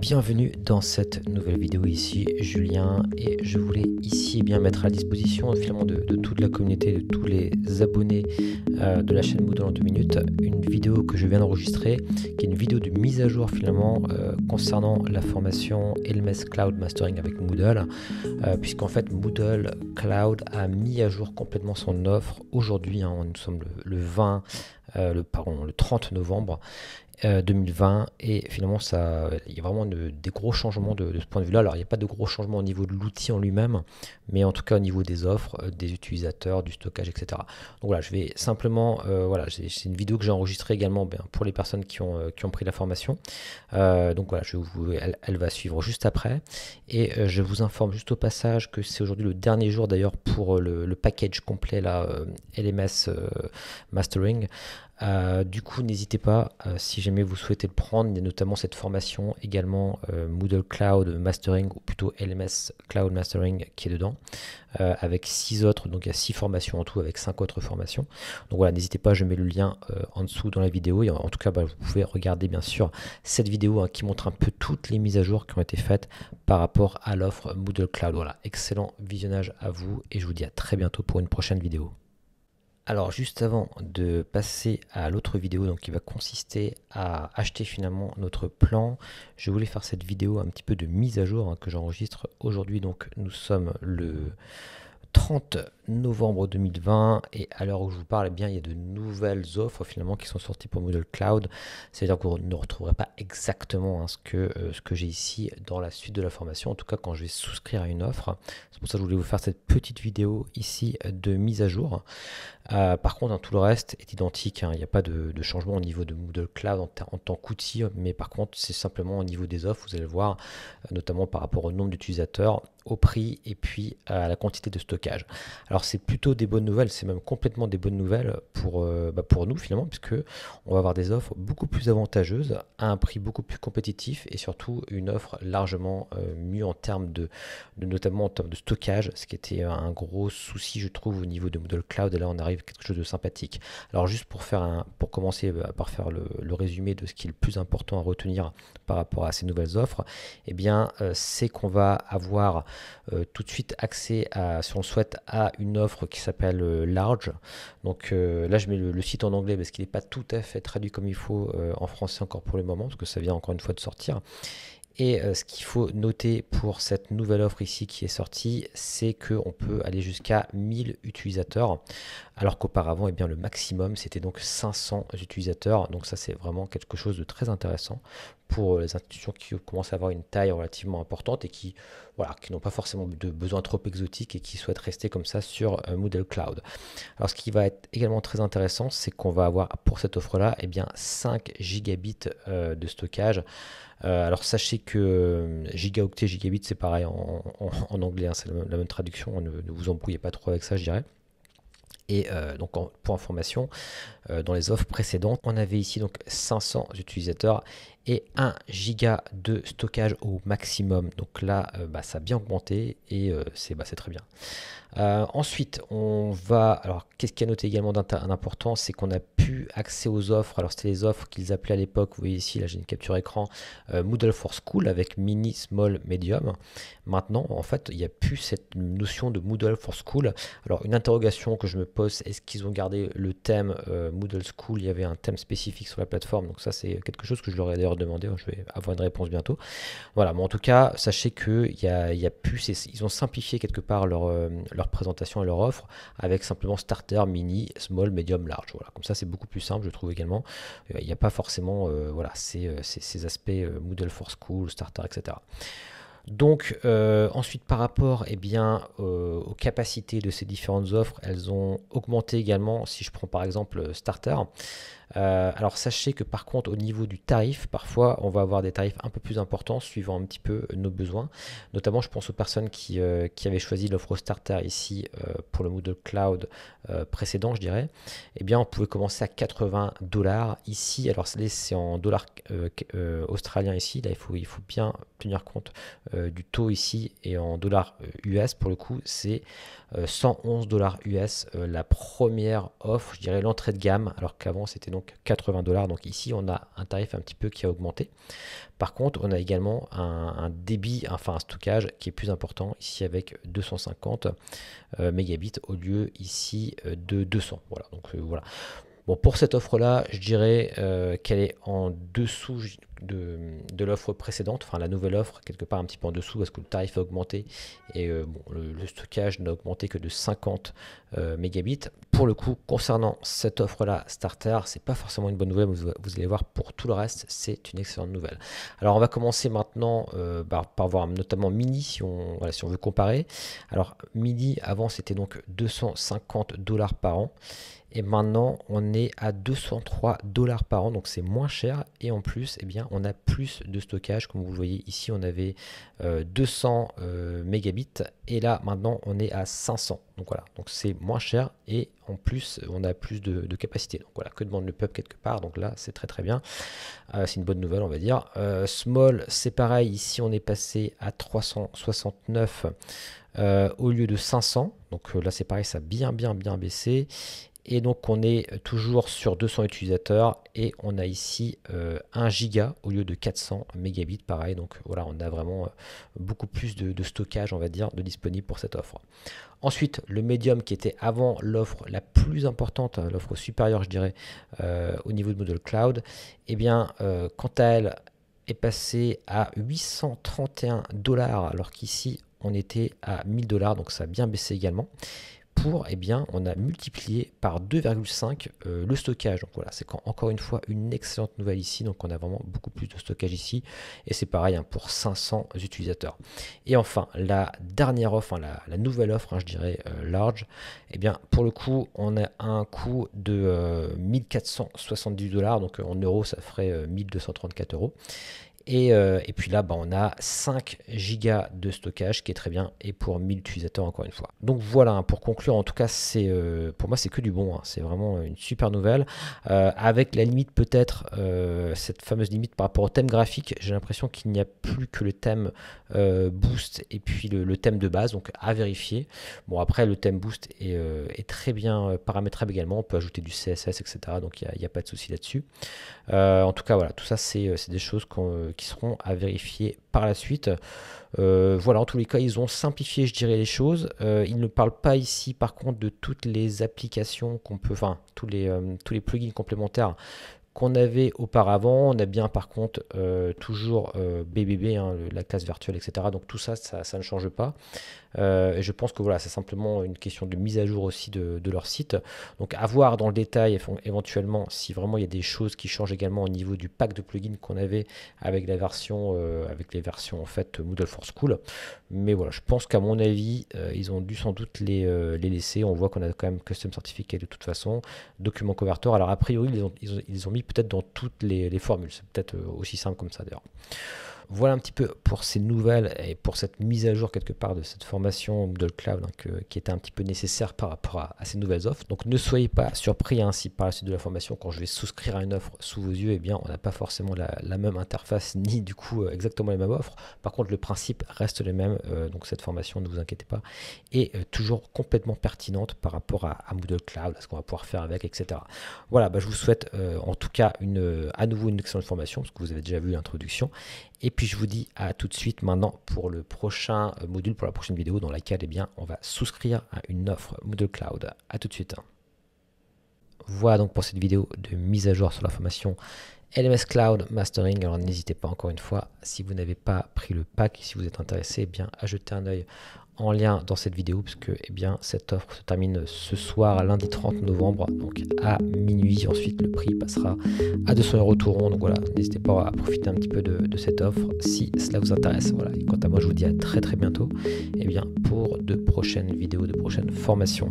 Bienvenue dans cette nouvelle vidéo ici Julien et je voulais ici bien mettre à disposition finalement de, toute la communauté, de tous les abonnés euh, de la chaîne Moodle en deux minutes, une vidéo que je viens d'enregistrer, qui est une vidéo de mise à jour finalement euh, concernant la formation LMS Cloud Mastering avec Moodle, euh, puisqu'en fait Moodle Cloud a mis à jour complètement son offre aujourd'hui, hein. nous sommes le 20 euh, le, pardon, le 30 novembre 2020. Euh, et finalement, ça, il y a vraiment des gros changements de, ce point de vue-là. Alors, il n'y a pas de gros changements au niveau de l'outil en lui-même, mais en tout cas au niveau des offres, euh, des utilisateurs, du stockage, etc. Donc voilà, je vais simplement, voilà, c'est une vidéo que j'ai enregistrée également ben, pour les personnes qui ont, qui ont pris la formation. donc voilà, je vous, elle, va suivre juste après. Et je vous informe juste au passage que c'est aujourd'hui le dernier jour d'ailleurs pour le, le, package complet là, LMS Mastering. Euh, du coup, n'hésitez pas, euh, si jamais vous souhaitez le prendre, il y a notamment cette formation également euh, Moodle Cloud Mastering, ou plutôt LMS Cloud Mastering qui est dedans, avec six autres, donc il y a six formations en tout, avec cinq autres formations. Donc voilà, n'hésitez pas, je mets le lien en dessous dans la vidéo, et en, tout cas, bah, vous pouvez regarder bien sûr cette vidéo hein, qui montre un peu toutes les mises à jour qui ont été faites par rapport à l'offre Moodle Cloud. Voilà, excellent visionnage à vous, et je vous dis à très bientôt pour une prochaine vidéo. Alors juste avant de passer à l'autre vidéo donc qui va consister à acheter finalement notre plan, je voulais faire cette vidéo un petit peu de mise à jour hein, que j'enregistre aujourd'hui. Donc nous sommes le 30 novembre 2020 et à l'heure où je vous parle, eh bien, il y a de nouvelles offres finalement qui sont sorties pour Moodle Cloud. C'est-à-dire qu'on ne retrouverez pas exactement hein, ce que, euh, ce que j'ai ici dans la suite de la formation, en tout cas quand je vais souscrire à une offre. C'est pour ça que je voulais vous faire cette petite vidéo ici de mise à jour. Euh, par contre, hein, tout le reste est identique. Hein. Il n'y a pas de, changement au niveau de Moodle Cloud en, en tant qu'outil, mais par contre, c'est simplement au niveau des offres, vous allez voir, euh, notamment par rapport au nombre d'utilisateurs, au prix et puis à la quantité de stockage. Alors, c'est plutôt des bonnes nouvelles, c'est même complètement des bonnes nouvelles pour, euh, bah, pour nous finalement, puisque on va avoir des offres beaucoup plus avantageuses, à un prix beaucoup plus compétitif et surtout une offre largement euh, mieux en termes de, de, notamment en termes de stockage, ce qui était un gros souci je trouve au niveau de Moodle Cloud. Et là on arrive à quelque chose de sympathique. Alors juste pour faire un, pour commencer euh, par faire le, résumé de ce qui est le plus important à retenir par rapport à ces nouvelles offres, eh bien c'est qu'on va avoir tout de suite accès à, si on souhaite, à une offre qui s'appelle euh, Large. Donc euh, là, je mets le, site en anglais parce qu'il n'est pas tout à fait traduit comme il faut euh, en français encore pour le moment, parce que ça vient encore une fois de sortir. Et ce qu'il faut noter pour cette nouvelle offre ici qui est sortie, c'est qu'on peut aller jusqu'à 1000 utilisateurs, alors qu'auparavant, et eh bien, le maximum, c'était donc 500 utilisateurs. Donc ça, c'est vraiment quelque chose de très intéressant pour les institutions qui commencent à avoir une taille relativement importante et qui qui n'ont pas forcément de besoins trop exotiques et qui souhaitent rester comme ça sur euh, Moodle Cloud. Alors ce qui va être également très intéressant, c'est qu'on va avoir pour cette offre-là eh bien 5 gigabits euh, de stockage. Euh, alors sachez que gigaoctet, gigabit, c'est pareil en, anglais, hein, c'est la, même traduction, ne, vous embrouillez pas trop avec ça, je dirais. Et donc pour information, dans les offres précédentes, on avait ici donc 500 utilisateurs 1 giga de stockage au maximum. Donc là, euh, bah, ça a bien augmenté et euh, c'est bah, très bien. Euh, ensuite, on va. Alors, qu'est-ce qui a noté également d'un important C'est qu'on a pu accès aux offres. Alors, c'était les offres qu'ils appelaient à l'époque. Vous voyez ici, là, j'ai une capture écran Moodle for School avec mini, small, medium. Maintenant, en fait, il n'y a plus cette notion de Moodle for School. Alors, une interrogation que je me pose est-ce qu'ils ont gardé le thème Moodle School Il y avait un thème spécifique sur la plateforme. Donc, ça, c'est quelque chose que je leur ai d'ailleurs demander, hein, je vais avoir une réponse bientôt. Voilà, mais en tout cas, sachez que y a, plus, ils ont simplifié quelque part euh, leur, présentation et leur offre avec simplement starter, mini, small, medium, large. Voilà, comme ça c'est beaucoup plus simple, je trouve également. Euh, il n'y a pas forcément euh, voilà, ces, aspects Moodle for School, starter, etc. Donc euh, ensuite par rapport eh bien, euh, aux capacités de ces différentes offres, elles ont augmenté également si je prends par exemple euh, Starter. alors sachez que par contre au niveau du tarif, parfois on va avoir des tarifs un peu plus importants suivant un petit peu nos besoins. Notamment je pense aux personnes qui, avaient choisi l'offre Starter ici pour le Moodle Cloud précédent je dirais. Eh bien on pouvait commencer à 80 dollars ici. Alors c'est en dollars australiens ici, là il faut, il faut bien tenir compte euh, du taux ici et en dollars US euh, pour le coup c'est 111 euh, dollars US la première offre je dirais l'entrée de gamme alors qu'avant c'était donc 80 dollars donc ici on a un tarif un petit peu qui a augmenté par contre on a également un, débit enfin un stockage qui est plus important ici avec 250 mégabits au lieu ici de 200 voilà donc voilà Bon, pour cette offre-là, je dirais qu'elle est en dessous, de, l'offre précédente, enfin la nouvelle offre, quelque part un petit peu en dessous, parce que le tarif a augmenté et euh, le, stockage n'a augmenté que de 50 euh, mégabits. Pour le coup, concernant cette offre-là, Starter, c'est pas forcément une bonne nouvelle, vous, allez voir, pour tout le reste, c'est une excellente nouvelle. Alors on va commencer maintenant euh, bah, par, voir notamment Mini, si on, si on veut comparer. Alors Mini, avant, c'était donc 250 dollars par an. Et maintenant, on est à 203 dollars par an, donc c'est moins cher. Et en plus, eh bien, on a plus de stockage. Comme vous voyez ici, on avait 200 euh, euh, mégabits et là maintenant on est à 500. Donc voilà, donc c'est moins cher et en plus on a plus de, capacité. Donc voilà, que demande le peuple quelque part. Donc là c'est très très bien. Euh, c'est une bonne nouvelle on va dire. small c'est pareil, ici on est passé à 369 au lieu de 500. Donc là c'est pareil, ça a bien bien bien baissé. Et donc on est toujours sur 200 utilisateurs et on a ici 1 euh, giga au lieu de 400 mégabits pareil. Donc voilà, on a vraiment euh, beaucoup plus de, stockage, on va dire, de disponible pour cette offre. Ensuite, le médium qui était avant l'offre la plus importante, hein, l'offre supérieure, je dirais, euh, au niveau de Moodle Cloud, eh bien, quant à elle, est passée à 831 dollars, alors qu'ici, on était à 1000 dollars, donc ça a bien baissé également pour, eh bien, on a multiplié par 2,5 euh, le stockage. Donc voilà, c'est encore une fois une excellente nouvelle ici. Donc on a vraiment beaucoup plus de stockage ici. Et c'est pareil hein, pour 500 utilisateurs. Et enfin, la dernière offre, la, nouvelle offre, hein, je dirais euh, large, eh bien, pour le coup, on a un coût de 1470 euh, dollars. Donc en euros, ça ferait 1234 euros. Euh, et, puis là, bah, on a 5 gigas de stockage, qui est très bien, et pour 1000 utilisateurs, encore une fois. Donc voilà, hein, pour conclure, en tout cas, c'est euh, pour moi, c'est que du bon. Hein. c'est vraiment une super nouvelle. Euh, avec la limite, peut-être, cette fameuse limite par rapport au thème graphique, j'ai l'impression qu'il n'y a plus que le thème boost et puis le, thème de base, donc à vérifier. Bon, après, le thème boost est, très bien paramétrable également. On peut ajouter du CSS, etc. Donc il n'y a, pas de souci là-dessus. en tout cas, voilà, tout ça, c'est des choses qu'on euh, qui seront à vérifier par la suite. Euh, voilà, en tous les cas, ils ont simplifié, je dirais, les choses. Euh, ils ne parlent pas ici, par contre, de toutes les applications qu'on peut, enfin, tous les, tous les plugins complémentaires qu'on avait auparavant. On a bien par contre euh, toujours BBB, euh, hein, la classe virtuelle, etc. Donc tout ça, ça, ne change pas. Euh, et je pense que voilà, c'est simplement une question de mise à jour aussi de, leur site. Donc à voir dans le détail éventuellement si vraiment il y a des choses qui changent également au niveau du pack de plugins qu'on avait avec la version, avec les versions en fait Moodle for School. Mais voilà, je pense qu'à mon avis, ils ont dû sans doute les, laisser. On voit qu'on a quand même Custom Certificate de toute façon, Document Converter. Alors a priori, ils ont mis peut-être dans toutes les, les formules. C'est peut-être euh, aussi simple comme ça d'ailleurs voilà un petit peu pour ces nouvelles et pour cette mise à jour quelque part de cette formation de cloud hein, qui était un petit peu nécessaire par rapport à, ces nouvelles offres. Donc ne soyez pas surpris ainsi hein, par la suite de la formation quand je vais souscrire à une offre sous vos yeux, eh bien on n'a pas forcément la, même interface ni du coup euh, exactement la même offre. Par contre le principe reste le même, euh, donc cette formation ne vous inquiétez pas est euh, toujours complètement pertinente par rapport à, Moodle Cloud, à ce qu'on va pouvoir faire avec, etc. Voilà, bah, je vous souhaite en tout cas une, à nouveau une excellente formation parce que vous avez déjà vu l'introduction et je vous dis à tout de suite maintenant pour le prochain euh, module, pour la prochaine vidéo dans laquelle et eh bien, on va souscrire à une offre Moodle Cloud. À tout de suite. Voilà donc pour cette vidéo de mise à jour sur la formation LMS Cloud Mastering. Alors n'hésitez pas encore une fois, si vous n'avez pas pris le pack, si vous êtes intéressé, eh bien à jeter un œil en lien dans cette vidéo, puisque eh bien, cette offre se termine ce soir, lundi 30 novembre, donc à minuit. Ensuite, le prix passera à 200 euros tout rond. Donc voilà, n'hésitez pas à profiter un petit peu de, cette offre si cela vous intéresse. Voilà. Et quant à moi, je vous dis à très très bientôt eh bien, pour de prochaines vidéos, de prochaines formations.